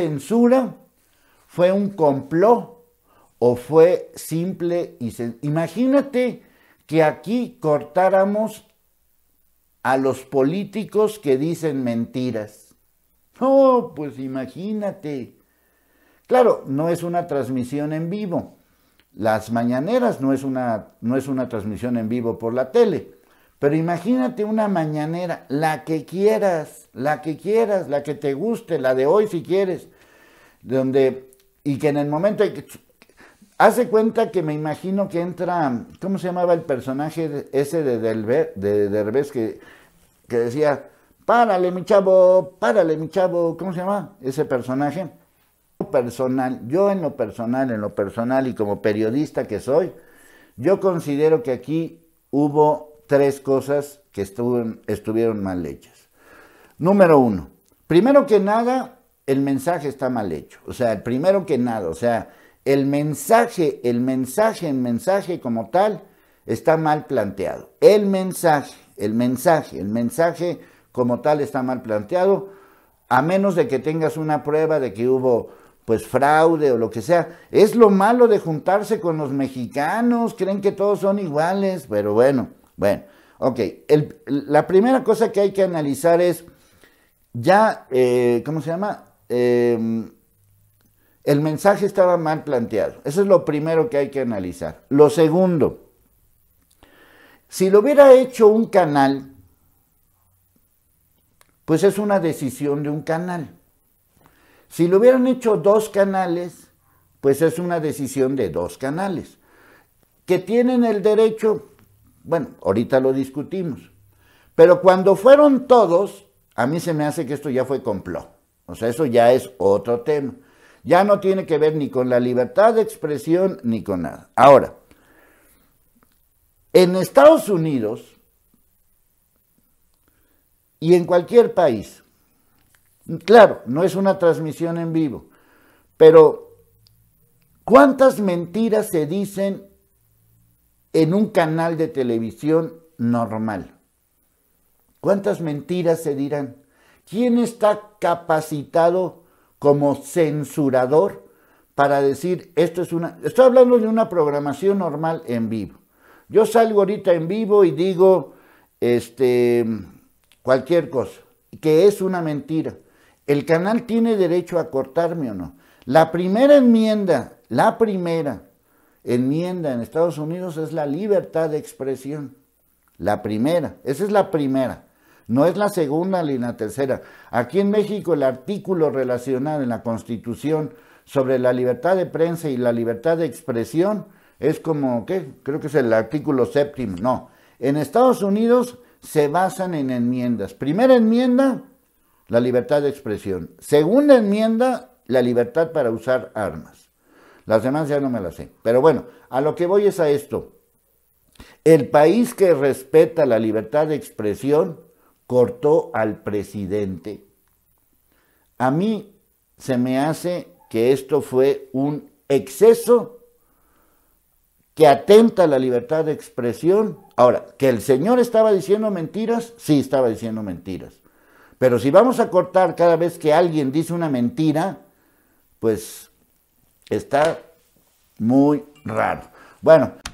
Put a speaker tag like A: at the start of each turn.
A: censura? ¿Fue un complot? ¿O fue simple y Imagínate que aquí cortáramos a los políticos que dicen mentiras. Oh, pues imagínate. Claro, no es una transmisión en vivo. Las mañaneras no es una, no es una transmisión en vivo por la tele. Pero imagínate una mañanera, la que quieras, la que quieras, la que te guste, la de hoy si quieres, donde, y que en el momento, hace cuenta que me imagino que entra, ¿cómo se llamaba el personaje ese de, Delver, de Derbez que, que decía, párale mi chavo, párale mi chavo, ¿cómo se llama ese personaje? Personal, yo en lo personal, en lo personal y como periodista que soy, yo considero que aquí hubo tres cosas que estuvieron, mal hechas. Número uno, primero que nada, el mensaje está mal hecho. O sea, primero que nada, o sea, el mensaje, el mensaje, el mensaje como tal está mal planteado. El mensaje, el mensaje, el mensaje como tal está mal planteado, a menos de que tengas una prueba de que hubo pues fraude o lo que sea. Es lo malo de juntarse con los mexicanos, creen que todos son iguales, pero bueno, bueno, ok. la primera cosa que hay que analizar es ya, eh, ¿cómo se llama? Em, el mensaje estaba mal planteado. Eso es lo primero que hay que analizar. Lo segundo, si lo hubiera hecho un canal, pues es una decisión de un canal. Si lo hubieran hecho dos canales, pues es una decisión de dos canales, que tienen el derecho bueno, ahorita lo discutimos. Pero cuando fueron todos, a mí se me hace que esto ya fue complot. O sea, eso ya es otro tema. Ya no tiene que ver ni con la libertad de expresión ni con nada. Ahora, en Estados Unidos y en cualquier país, claro, no es una transmisión en vivo, pero ¿cuántas mentiras se dicen en un canal de televisión normal. ¿Cuántas mentiras se dirán? ¿Quién está capacitado como censurador para decir esto es una... Estoy hablando de una programación normal en vivo. Yo salgo ahorita en vivo y digo este, cualquier cosa, que es una mentira. ¿El canal tiene derecho a cortarme o no? La primera enmienda, la primera enmienda en Estados Unidos es la libertad de expresión. La primera, esa es la primera. No es la segunda ni la tercera. Aquí en México el artículo relacionado en la Constitución sobre la libertad de prensa y la libertad de expresión es como, ¿qué? Creo que es el artículo séptimo. No. En Estados Unidos se basan en enmiendas. Primera enmienda, la libertad de expresión. Segunda enmienda, la libertad para usar armas. Las demás ya no me las sé. Pero bueno, a lo que voy es a esto. El país que respeta la libertad de expresión cortó al presidente. A mí se me hace que esto fue un exceso que atenta a la libertad de expresión. Ahora, que el señor estaba diciendo mentiras, sí estaba diciendo mentiras. Pero si vamos a cortar cada vez que alguien dice una mentira, pues Está muy raro. Bueno,